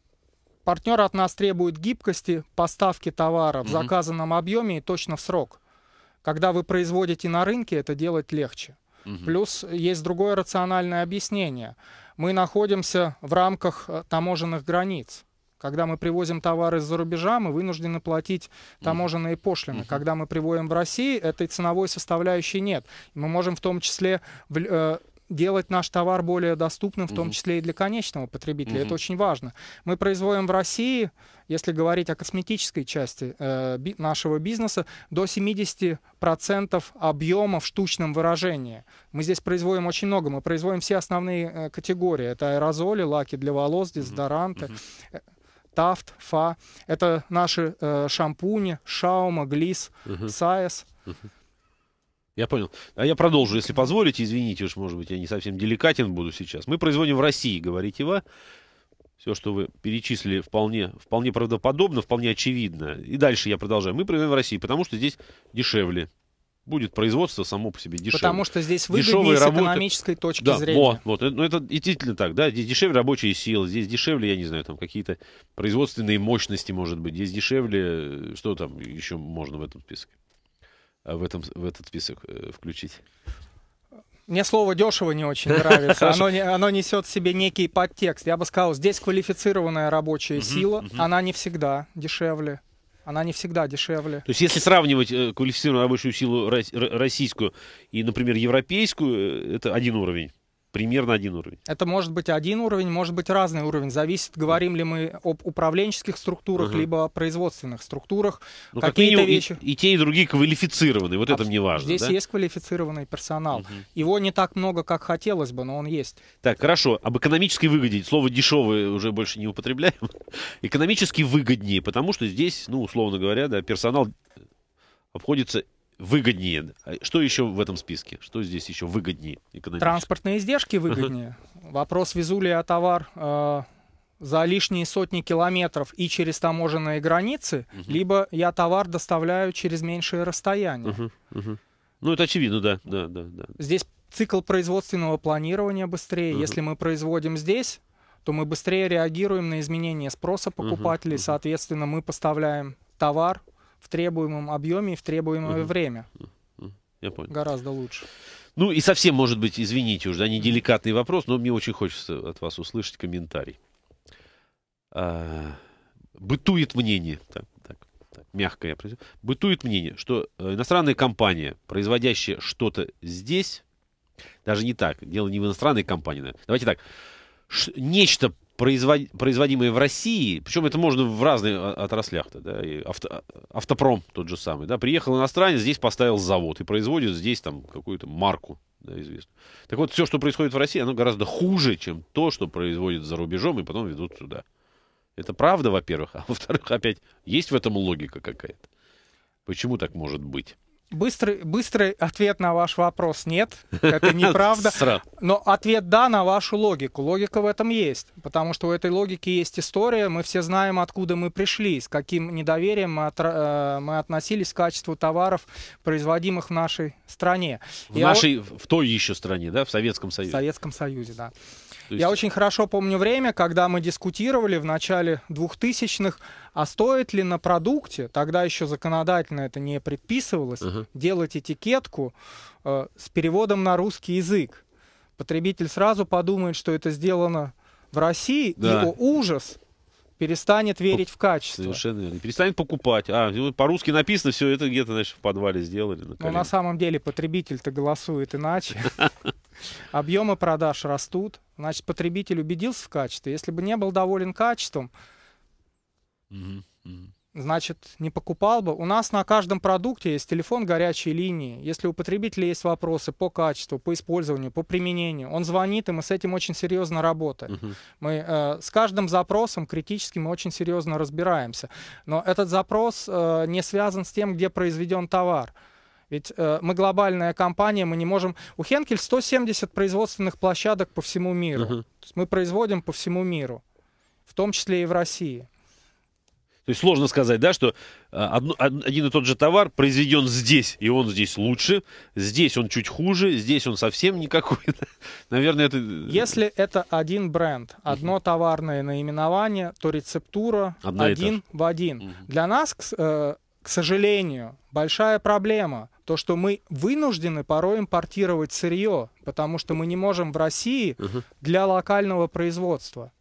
Партнер от нас требует гибкости поставки товара в заказанном объеме и точно в срок. Когда вы производите на рынке, это делать легче. Угу. Плюс есть другое рациональное объяснение. Мы находимся в рамках э, таможенных границ. Когда мы привозим товары из-за рубежа, мы вынуждены платить таможенные пошлины. uh Когда мы привозим в России, этой ценовой составляющей нет. Мы можем в том числе в, делать наш товар более доступным, в том числе и для конечного потребителя. Это очень важно. Мы производим в России, если говорить о косметической части э, нашего бизнеса, до 70% объема в штучном выражении. Мы здесь производим очень много. Мы производим все основные э, категории. Это аэрозоли, лаки для волос, дезодоранты. Э, тафт, Фа. Это наши э, шампуни, Шаума, Глис, uh-huh. Сайес. Uh-huh. Я понял. А я продолжу, если позволите. Извините уж, может быть, я не совсем деликатен буду сейчас. Мы производим в России, говорите вы. Все, что вы перечислили, вполне, вполне правдоподобно, вполне очевидно. И дальше я продолжаю. Мы производим в России, потому что здесь дешевле. Будет производство само по себе дешевле. Потому что здесь выгоднее с работы... экономической точки да, зрения. Вот, вот. Ну, это действительно так, да. Здесь дешевле рабочие силы, здесь дешевле, я не знаю, там какие-то производственные мощности, может быть. Здесь дешевле, э, что там еще можно в этом списке? А, в, этом, в этот список э, включить? Мне слово дешево не очень [laughs] нравится. Оно, оно несет в себе некий подтекст. Я бы сказал, здесь квалифицированная рабочая сила. Она не всегда дешевле. Она не всегда дешевле. То есть, если сравнивать э, квалифицированную рабочую силу российскую и, например, европейскую, э, это один уровень примерно один уровень. Это может быть один уровень, может быть разный уровень. Зависит, говорим ли мы об управленческих структурах, угу. либо о производственных структурах. Ну, Какие-то как вещи... И, и те, и другие квалифицированные. вот Абсолютно. это мне важно. Здесь да? есть квалифицированный персонал. Угу. Его не так много, как хотелось бы, но он есть. Так, хорошо. Об экономической выгоде. Слово дешевое уже больше не употребляем. [laughs] Экономически выгоднее, потому что здесь, ну, условно говоря, да, персонал обходится выгоднее. А что еще в этом списке? Что здесь еще выгоднее экономически? Транспортные издержки выгоднее. Вопрос, везу ли я товар э, за лишние сотни километров и через таможенные границы, угу. либо я товар доставляю через меньшее расстояние. Угу, угу. Ну, это очевидно, да. да, да, да. Здесь цикл производственного планирования быстрее. Угу. Если мы производим здесь, то мы быстрее реагируем на изменения спроса покупателей, угу, соответственно, мы поставляем товар в требуемом объеме и в требуемое угу. время. Я понял. Гораздо лучше. Ну и совсем, может быть, извините уже, да, не деликатный вопрос, но мне очень хочется от вас услышать комментарий. А, бытует мнение, так, так, так, мягкое, бытует мнение, что э, иностранная компания, производящая что-то здесь, даже не так, дело не в иностранной компании, наверное. давайте так, нечто производ, производимые в России, причем это можно в разных отраслях-то, да, и авто, автопром тот же самый, да, приехал иностранец, здесь поставил завод и производит здесь там какую-то марку, да, известную. Так вот, все, что происходит в России, оно гораздо хуже, чем то, что производит за рубежом и потом ведут сюда. Это правда, во-первых, а во-вторых, опять есть в этом логика какая-то. Почему так может быть? Быстрый, быстрый ответ на ваш вопрос нет, это неправда. [laughs] Но ответ да на вашу логику. Логика в этом есть, потому что у этой логики есть история. Мы все знаем, откуда мы пришли, с каким недоверием мы, от, э, мы относились к качеству товаров, производимых в нашей стране. В нашей, о... в той еще стране, да, в Советском Союзе. В Советском Союзе, да есть... Я очень хорошо помню время, когда мы дискутировали в начале 2000-х, а стоит ли на продукте, тогда еще законодательно это не предписывалось, угу. делать этикетку э, с переводом на русский язык. Потребитель сразу подумает, что это сделано в России, да. его ужас перестанет верить в качество. Совершенно верно. Перестанет покупать. А, по-русски написано, все это где-то, значит, в подвале сделали. На Но на самом деле потребитель-то голосует иначе. [laughs] Объемы продаж растут, значит, потребитель убедился в качестве. Если бы не был доволен качеством, значит, не покупал бы. У нас на каждом продукте есть телефон горячей линии. Если у потребителя есть вопросы по качеству, по использованию, по применению, он звонит, и мы с этим очень серьезно работаем. Угу. Мы э, с каждым запросом критическим мы очень серьезно разбираемся. Но этот запрос э, не связан с тем, где произведен товар. Ведь э, мы глобальная компания, мы не можем... У Хенкель 170 производственных площадок по всему миру. Угу. То есть мы производим по всему миру, в том числе и в России. То есть сложно сказать, да, что э, одно, один и тот же товар произведен здесь, и он здесь лучше, здесь он чуть хуже, здесь он совсем никакой. [laughs] Наверное, это... Э, Если это один бренд, одно угу. товарное наименование, то рецептура Одна один в один. Угу. Для нас, к, э, к сожалению, большая проблема – то, что мы вынуждены порой импортировать сырье, потому что мы не можем в России для локального производства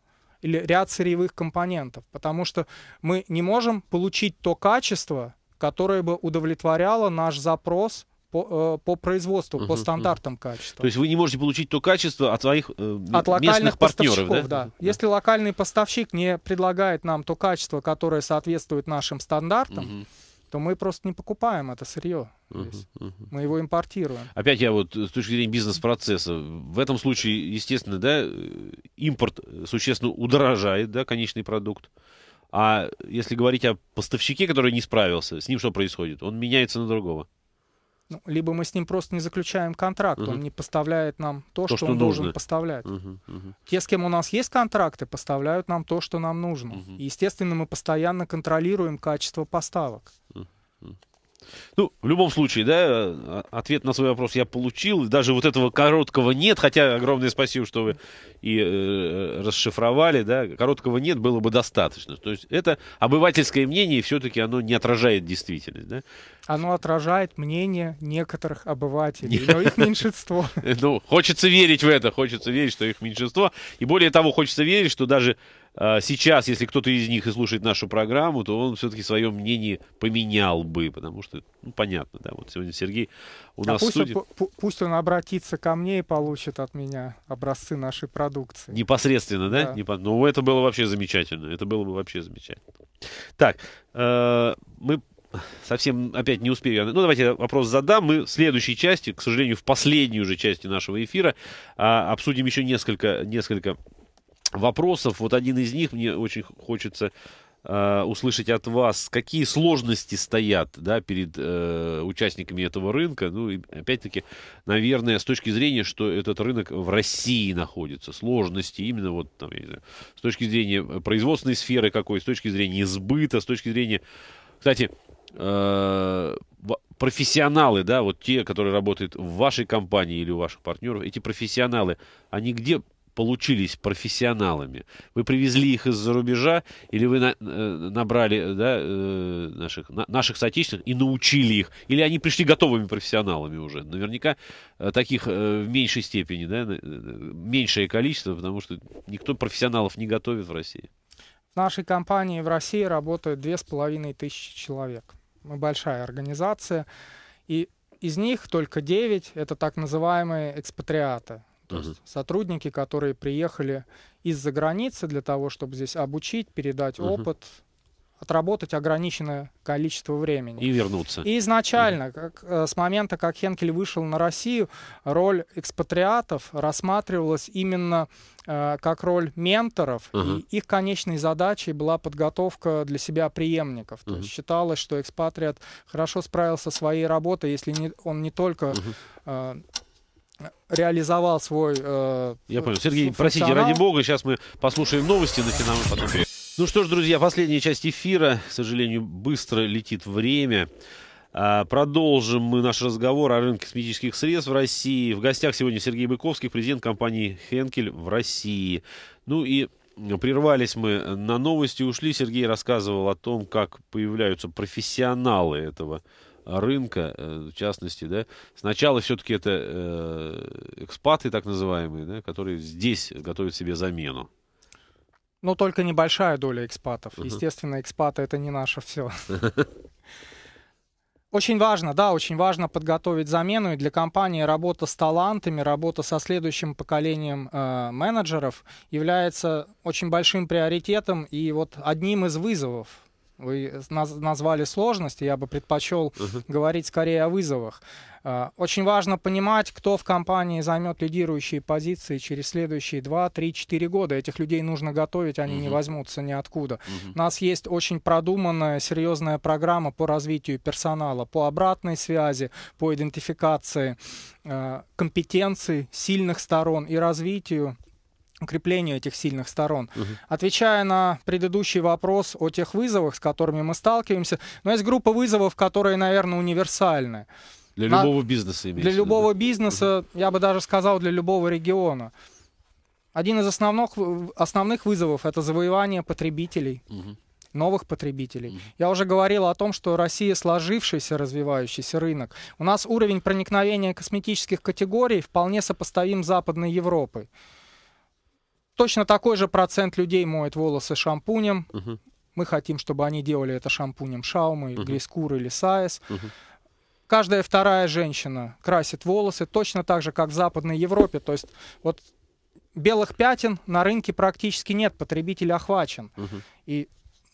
или ряд сырьевых компонентов, потому что мы не можем получить то качество, которое бы удовлетворяло наш запрос по, э, по производству, угу, по стандартам угу. качества. То есть вы не можете получить то качество от своих э, от местных партнеров, да? да? Если локальный поставщик не предлагает нам то качество, которое соответствует нашим стандартам, угу то мы просто не покупаем это сырье. Uh-huh, uh-huh. Мы его импортируем. Опять я вот с точки зрения бизнес-процесса. В этом случае, естественно, да, импорт существенно удорожает, да, конечный продукт. А если говорить о поставщике, который не справился, с ним что происходит? Он меняется на другого. Ну, либо мы с ним просто не заключаем контракт, uh-huh. он не поставляет нам то, то что, что он нужно. должен поставлять. Uh-huh, uh-huh. Те, с кем у нас есть контракты, поставляют нам то, что нам нужно. Uh-huh. И, естественно, мы постоянно контролируем качество поставок. Ну, в любом случае, да, ответ на свой вопрос я получил. Даже вот этого короткого нет, хотя огромное спасибо, что вы и э, э расшифровали, да, короткого нет было бы достаточно. То есть это обывательское мнение, все-таки оно не отражает действительность, да? Оно отражает мнение некоторых обывателей, но их меньшинство. [laughs] Ну, хочется верить в это, хочется верить, что их меньшинство. И более того, хочется верить, что даже а, сейчас, если кто-то из них и слушает нашу программу, то он все-таки свое мнение поменял бы, потому что, ну, понятно, да, вот сегодня Сергей у а нас пусть, студии... он, пусть он обратится ко мне и получит от меня образцы нашей продукции. Непосредственно, да? да. Ну, это было вообще замечательно, это было бы вообще замечательно. Так, э, мы совсем опять не успею. Ну, давайте я вопрос задам. Мы в следующей части, к сожалению, в последней уже части нашего эфира, а, обсудим еще несколько, несколько вопросов. Вот один из них мне очень хочется э, услышать от вас, какие сложности стоят да, перед э, участниками этого рынка. Ну, и опять-таки, наверное, с точки зрения, что этот рынок в России находится, сложности именно вот там, я не знаю, с точки зрения э, производственной сферы какой, с точки зрения сбыта, с точки зрения... Кстати, э, профессионалы, да, вот те, которые работают в вашей компании или у ваших партнеров, эти профессионалы, они где получились профессионалами? Вы привезли их из-за рубежа или вы на, э, набрали да, э, наших, на, наших соотечественников и научили их? Или они пришли готовыми профессионалами уже? Наверняка э, таких в меньшей степени, да, меньшее количество, потому что никто профессионалов не готовит в России. В нашей компании в России работают две с половиной тысячи человек. Мы большая организация, и из них только 9 — это так называемые экспатриаты. То есть сотрудники, которые приехали из-за границы для того, чтобы здесь обучить, передать опыт, отработать ограниченное количество времени. И вернуться. И изначально, как, э, с момента, как Хенкель вышел на Россию, роль экспатриатов рассматривалась именно э, как роль менторов. Uh-huh. И их конечной задачей была подготовка для себя преемников. Uh-huh. То есть считалось, что экспатриат хорошо справился со своей работой, если не, он не только... Uh-huh реализовал свой... Э, Я понял. Сергей, простите, ради бога, сейчас мы послушаем новости на финал, потом... Ну что ж, друзья, последняя часть эфира. К сожалению, быстро летит время. А, продолжим мы наш разговор о рынке косметических средств в России. В гостях сегодня Сергей Быковский, президент компании «Хенкель» в России. Ну и прервались мы на новости, ушли. Сергей рассказывал о том, как появляются профессионалы этого рынка, э, в частности, да, сначала все-таки это э, экспаты, так называемые, да, которые здесь готовят себе замену. Ну, только небольшая доля экспатов. Uh-huh. Естественно, экспаты это не наше все. [laughs] Очень важно, да, очень важно подготовить замену. И для компании работа с талантами, работа со следующим поколением э, менеджеров является очень большим приоритетом и вот одним из вызовов вы назвали сложности, я бы предпочел uh-huh. говорить скорее о вызовах. А, очень важно понимать, кто в компании займет лидирующие позиции через следующие 2, 3, 4 года. Этих людей нужно готовить, они угу. не возьмутся ниоткуда. Угу. У нас есть очень продуманная, серьезная программа по развитию персонала, по обратной связи, по идентификации а, компетенций, сильных сторон и развитию укреплению этих сильных сторон. Угу. Отвечая на предыдущий вопрос о тех вызовах, с которыми мы сталкиваемся, но есть группа вызовов, которые, наверное, универсальны. Для на... любого бизнеса имеется. Для любого да? бизнеса, угу. я бы даже сказал, для любого региона. Один из основных, основных вызовов это завоевание потребителей. Угу новых потребителей. Я уже говорил о том, что Россия сложившийся развивающийся рынок. У нас уровень проникновения косметических категорий вполне сопоставим с Западной Европой точно такой же процент людей моет волосы шампунем. Угу. Мы хотим, чтобы они делали это шампунем Шаумы, угу. Глискур или Саес. Угу. Каждая вторая женщина красит волосы точно так же, как в Западной Европе. То есть вот белых пятен на рынке практически нет, потребитель охвачен. Угу. И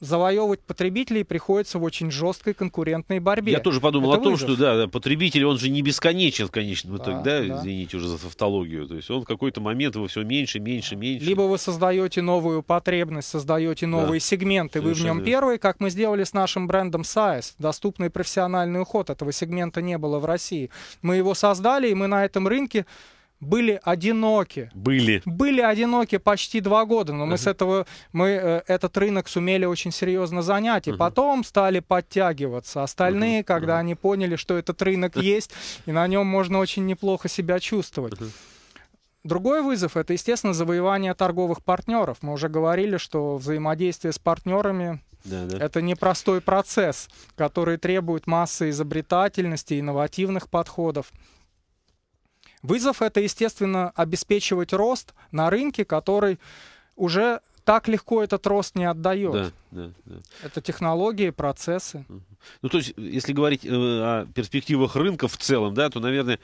завоевывать потребителей приходится в очень жесткой конкурентной борьбе. Я тоже подумал Это о том, вызов. что да, потребитель, он же не бесконечен в конечном итоге, да, да, извините уже за тавтологию. То есть он в какой-то момент его все меньше, меньше, меньше. Либо вы создаете новую потребность, создаете новые да. сегменты, вы в нем верно. первые, как мы сделали с нашим брендом Size, доступный профессиональный уход. Этого сегмента не было в России. Мы его создали, и мы на этом рынке были одиноки. Были. Были одиноки почти два года, но uh-huh. мы с этого мы э, этот рынок сумели очень серьезно занять, и uh-huh. потом стали подтягиваться. Остальные, uh-huh. когда uh-huh. они поняли, что этот рынок [laughs] есть, и на нем можно очень неплохо себя чувствовать. Uh-huh. Другой вызов — это, естественно, завоевание торговых партнеров. Мы уже говорили, что взаимодействие с партнерами да, да. Это непростой процесс, который требует массы изобретательности, инновативных подходов. Вызов это, естественно, обеспечивать рост на рынке, который уже так легко этот рост не отдает. Да, да, да. Это технологии, процессы. Ну, то есть, если говорить э, о перспективах рынка в целом, да, то, наверное,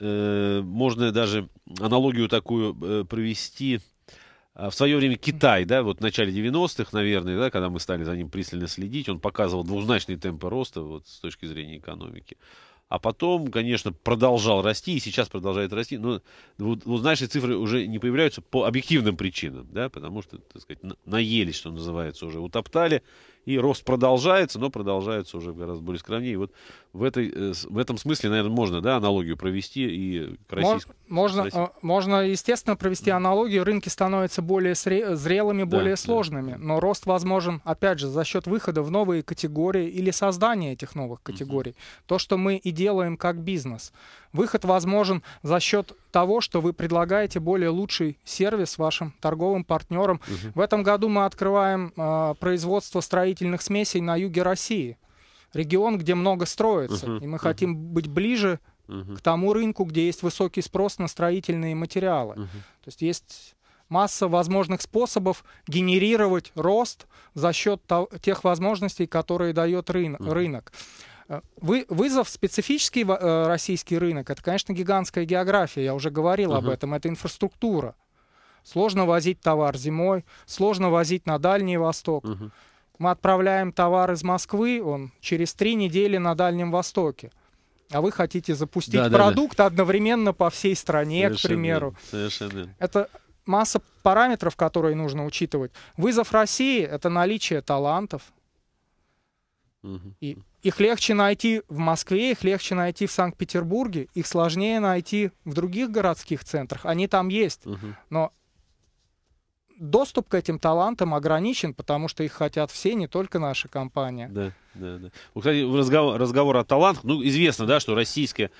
э, можно даже аналогию такую э, провести. А, в свое время Китай, да, вот в начале 90-х, наверное, да, когда мы стали за ним пристально следить, он показывал двузначные темпы роста вот, с точки зрения экономики а потом, конечно, продолжал расти и сейчас продолжает расти. Но, ну, вот, знаешь, и цифры уже не появляются по объективным причинам, да, потому что, так сказать, наелись, что называется, уже утоптали, и рост продолжается, но продолжается уже гораздо более скромнее. вот в, этой, э, в этом смысле, наверное, можно да, аналогию провести и к российскому. Можно, Россий... Э, можно, естественно, провести аналогию. Рынки становятся более зрелыми, более да, сложными. Да. Но рост возможен, опять же, за счет выхода в новые категории или создания этих новых категорий. Угу. То, что мы и делаем как бизнес. Выход возможен за счет того, что вы предлагаете более лучший сервис вашим торговым партнерам. Угу. В этом году мы открываем э, производство строительных смесей на юге России. Регион, где много строится. Угу. И мы хотим угу. быть ближе угу. к тому рынку, где есть высокий спрос на строительные материалы. Угу. То есть есть масса возможных способов генерировать рост за счет тех возможностей, которые дает рынок. Угу. рынок. Э, вы, вызов специфический э, российский рынок, это, конечно, гигантская география, я уже говорил uh-huh. об этом, это инфраструктура. Сложно возить товар зимой, сложно возить на Дальний Восток. Uh-huh. Мы отправляем товар из Москвы, он через три недели на Дальнем Востоке. А вы хотите запустить да, продукт да, да. одновременно по всей стране, совершенно, к примеру. Совершенно. Это масса параметров, которые нужно учитывать. Вызов России — это наличие талантов, и их легче найти в Москве, их легче найти в Санкт-Петербурге, их сложнее найти в других городских центрах. Они там есть, но доступ к этим талантам ограничен, потому что их хотят все, не только наша компания. Да, да, да. Ну, кстати, разговор, разговор о талантах. Ну, известно, да, что российская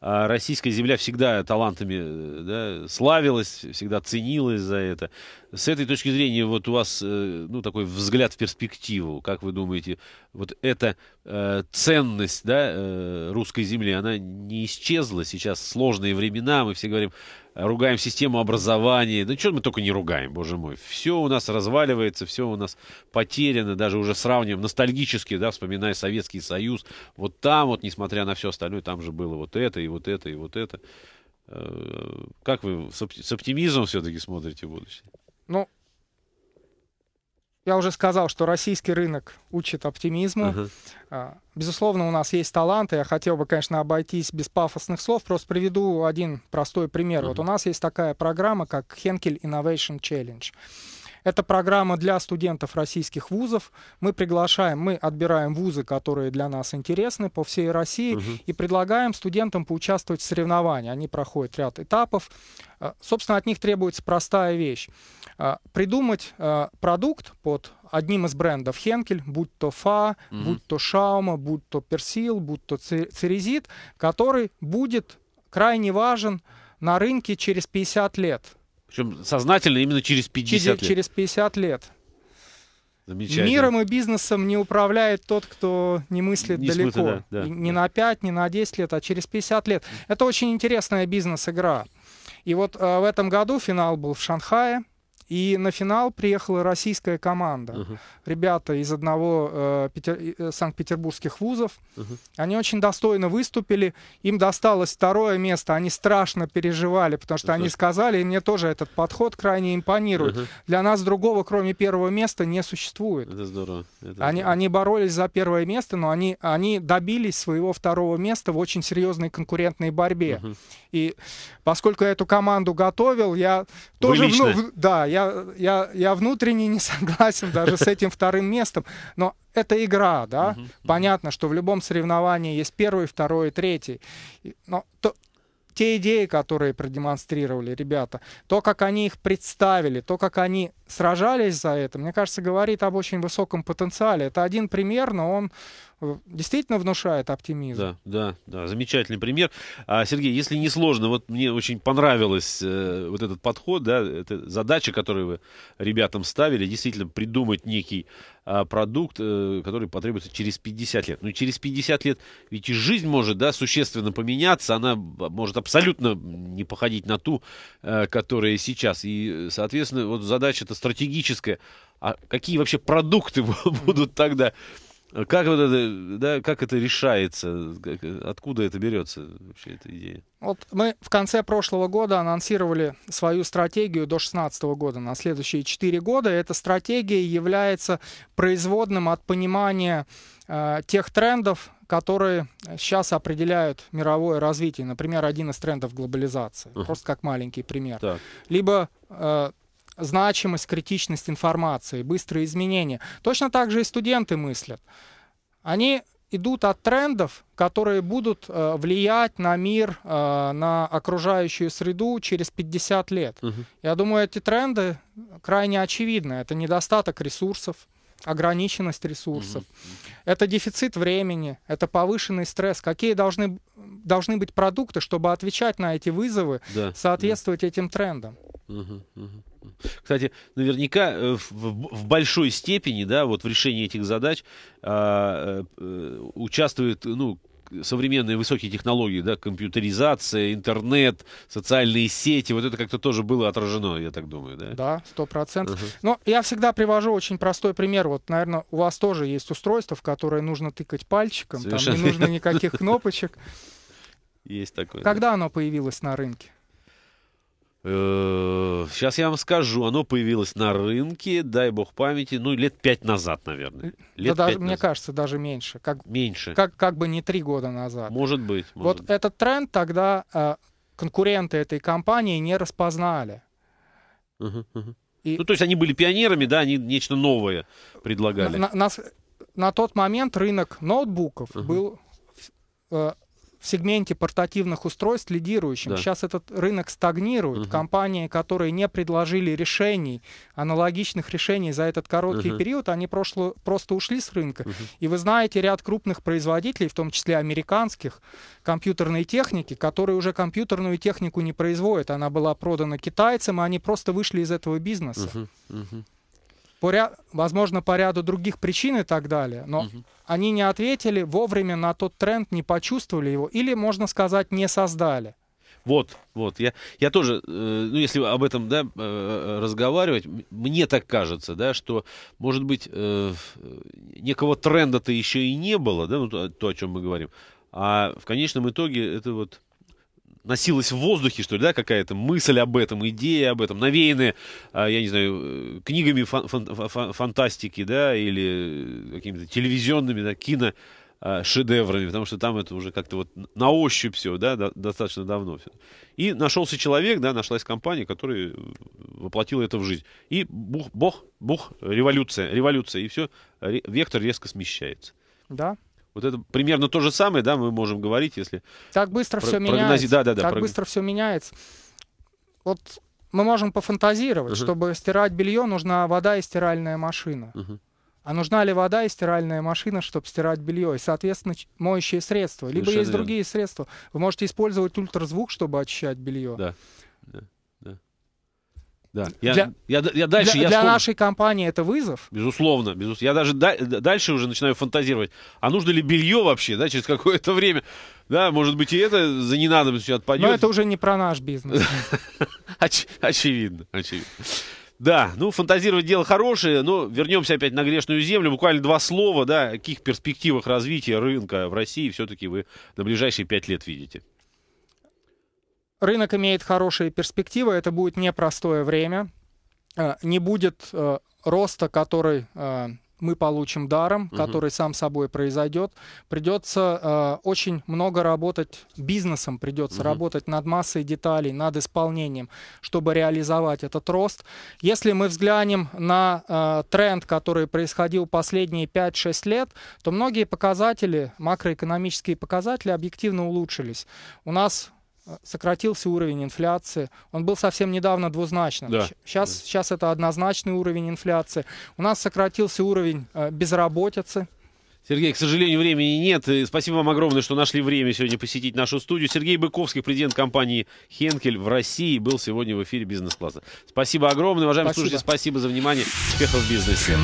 а российская земля всегда талантами э, да, славилась, всегда ценилась за это. С этой точки зрения, вот у вас э, ну, такой взгляд в перспективу, как вы думаете, вот эта э, ценность да, э, русской земли, она не исчезла, сейчас сложные времена, мы все говорим, ругаем систему образования. Да что мы только не ругаем, боже мой. Все у нас разваливается, все у нас потеряно. Даже уже сравниваем ностальгически, да, вспоминая Советский Союз. Вот там вот, несмотря на все остальное, там же было вот это, и вот это, и вот это. Э, как вы с оптимизмом все-таки смотрите в будущее? Ну, я уже сказал, что российский рынок учит оптимизму. Uh-huh. Безусловно, у нас есть таланты. Я хотел бы, конечно, обойтись без пафосных слов. Просто приведу один простой пример. Uh-huh. Вот у нас есть такая программа, как Henkel Innovation Challenge. Это программа для студентов российских вузов. Мы приглашаем, мы отбираем вузы, которые для нас интересны по всей России, угу. и предлагаем студентам поучаствовать в соревнованиях. Они проходят ряд этапов. Э, собственно, от них требуется простая вещь. Э, придумать э, продукт под одним из брендов Хенкель, будь то Фа, mm будь то Шаума, будь то Персил, будь то Церезит, который будет крайне важен на рынке через 50 лет. Причем сознательно именно через 50 через, лет. Через 50 лет. Замечательно. Миром и бизнесом не управляет тот, кто не мыслит не далеко. Смысле, да, да, не да. на 5, не на 10 лет, а через 50 лет. Это очень интересная бизнес-игра. И вот э, в этом году финал был в Шанхае. И на финал приехала российская команда. uh Ребята из одного э, Петер... Э, санкт-петербургских вузов. uh Они очень достойно выступили. Им досталось второе место. Они страшно переживали, потому что uh они сказали, и мне тоже этот подход крайне импонирует. uh Для нас другого, кроме первого места, не существует. Это здорово. Это они, здорово. они боролись за первое место, но они, они добились своего второго места в очень серьезной конкурентной борьбе. uh И поскольку я эту команду готовил, я Вы тоже... Лично? Ну, да, я я, я, я внутренне не [laughs] согласен даже с этим вторым местом, но это игра, да. Понятно, что в любом соревновании есть первый, второй, третий. Но то, те идеи, которые продемонстрировали ребята, то, как они их представили, то, как они сражались за это, мне кажется, говорит об очень высоком потенциале. Это один пример, но он действительно внушает оптимизм. Да, да, да, замечательный пример. А, Сергей, если не сложно, вот мне очень понравилось э, вот этот подход, да, это задача, которую вы ребятам ставили, действительно придумать некий а, продукт, э, который потребуется через 50 лет. Ну, через 50 лет ведь и жизнь может, да, существенно поменяться, она может абсолютно не походить на ту, э, которая сейчас. И, соответственно, вот задача-то стратегическая. А какие вообще продукты [laughs] будут тогда как, вот это, да, как это решается? Как, откуда это берется вообще эта идея? Вот мы в конце прошлого года анонсировали свою стратегию до 2016 года на следующие 4 года. Эта стратегия является производным от понимания э, тех трендов, которые сейчас определяют мировое развитие. Например, один из трендов глобализации. Uh-huh. Просто как маленький пример. Так. Либо э, значимость, критичность информации, быстрые изменения. Точно так же и студенты мыслят. Они идут от трендов, которые будут э, влиять на мир, э, на окружающую среду через 50 лет. Угу. Я думаю, эти тренды крайне очевидны. Это недостаток ресурсов, ограниченность ресурсов, mm это дефицит времени, это повышенный стресс. Какие должны, должны быть продукты, чтобы отвечать на эти вызовы, да, соответствовать да. этим трендам? Uh-huh, Кстати, наверняка э, в, в большой степени, да, вот в решении этих задач а, э, э, участвует, ну, современные высокие технологии, да, компьютеризация, интернет, социальные сети, вот это как-то тоже было отражено, я так думаю, да? Да, сто процентов. Uh-huh. Но я всегда привожу очень простой пример. Вот, наверное, у вас тоже есть устройство, в которое нужно тыкать пальчиком, Совершенно там не нужно никаких кнопочек. [laughs] Есть такое. Когда оно появилось на рынке? Сейчас э, я вам скажу, оно появилось на рынке, дай бог памяти, ну, лет пять назад, наверное. Лет да, даже, назад. мне кажется, даже меньше. Как, меньше. Как, как бы не три года назад. Может быть. Может вот быть. этот тренд тогда э, конкуренты этой компании не распознали. Uh-huh, uh-huh. И... Ну, то есть они были пионерами, да, они нечто новое предлагали. На, на, на, на тот момент рынок ноутбуков uh-huh. был э, в сегменте портативных устройств лидирующим. Да. Сейчас этот рынок стагнирует. Угу. Компании, которые не предложили решений, аналогичных решений за этот короткий угу. период, они прошло, просто ушли с рынка. Угу. И вы знаете ряд крупных производителей, в том числе американских, компьютерной техники, которые уже компьютерную технику не производят. Она была продана китайцам, и они просто вышли из этого бизнеса. Угу. Угу по ряд, возможно, по ряду других причин и так далее, но угу. они не ответили вовремя на тот тренд, не почувствовали его или, можно сказать, не создали. Вот, вот. Я, я тоже, э, ну, если об этом, да, э, разговаривать, мне так кажется, да, что, может быть, э, э, некого тренда-то еще и не было, да, ну, то, то, о чем мы говорим. А в конечном итоге это вот носилась в воздухе, что ли, да, какая-то мысль об этом, идея об этом, навеянная, я не знаю, книгами фан фан фантастики, да, или какими-то телевизионными, да, кино а, шедеврами, потому что там это уже как-то вот на ощупь все, да, достаточно давно все. И нашелся человек, да, нашлась компания, которая воплотила это в жизнь. И бух, бог, бух, революция, революция, и все, вектор резко смещается. Да, вот это примерно то же самое, да, мы можем говорить, если... Так быстро про- все меняется. Да, да, да. Так прог... быстро все меняется. Вот мы можем пофантазировать, uh-huh. чтобы стирать белье, нужна вода и стиральная машина. Uh-huh. А нужна ли вода и стиральная машина, чтобы стирать белье? И, соответственно, моющие средства. Либо Совершенно есть верно. другие средства. Вы можете использовать ультразвук, чтобы очищать белье. Да. да. Да. Я, для, я, я дальше, для, я для нашей компании это вызов? Безусловно. безусловно. Я даже да, дальше уже начинаю фантазировать. А нужно ли белье вообще, да, через какое-то время? Да, может быть, и это за ненадобностью отпадет. Но это уже не про наш бизнес. [laughs] Оч- очевидно, очевидно. Да, ну фантазировать дело хорошее, но вернемся опять на грешную землю. Буквально два слова, да, о каких перспективах развития рынка в России все-таки вы на ближайшие пять лет видите. Рынок имеет хорошие перспективы, это будет непростое время, а, не будет э, роста, который э, мы получим даром, угу. который сам собой произойдет. Придется э, очень много работать бизнесом, придется угу. работать над массой деталей, над исполнением, чтобы реализовать этот рост. Если мы взглянем на э, тренд, который происходил последние 5-6 лет, то многие показатели, макроэкономические показатели объективно улучшились. У нас Э, сократился уровень инфляции. Он был совсем недавно двузначным. Да. Сейчас, да. сейчас это однозначный уровень инфляции. У нас сократился уровень э, безработицы. Сергей, к сожалению, времени нет. И спасибо вам огромное, что нашли время сегодня посетить нашу студию. Сергей Быковский, президент компании «Хенкель» в России, был сегодня в эфире бизнес-класса. Спасибо огромное. Уважаемые спасибо. слушатели, спасибо за внимание. Успехов в бизнесе.